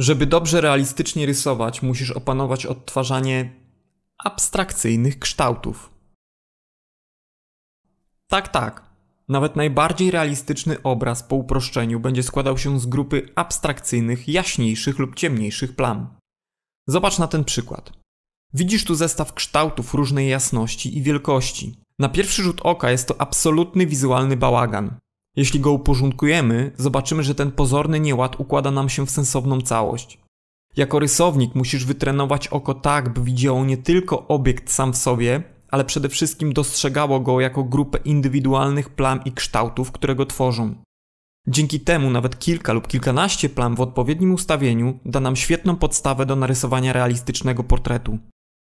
Żeby dobrze realistycznie rysować, musisz opanować odtwarzanie abstrakcyjnych kształtów. Tak, tak. Nawet najbardziej realistyczny obraz po uproszczeniu będzie składał się z grupy abstrakcyjnych, jaśniejszych lub ciemniejszych plam. Zobacz na ten przykład. Widzisz tu zestaw kształtów różnej jasności i wielkości. Na pierwszy rzut oka jest to absolutny wizualny bałagan. Jeśli go uporządkujemy, zobaczymy, że ten pozorny nieład układa nam się w sensowną całość. Jako rysownik musisz wytrenować oko tak, by widziało nie tylko obiekt sam w sobie, ale przede wszystkim dostrzegało go jako grupę indywidualnych plam i kształtów, które go tworzą. Dzięki temu nawet kilka lub kilkanaście plam w odpowiednim ustawieniu da nam świetną podstawę do narysowania realistycznego portretu.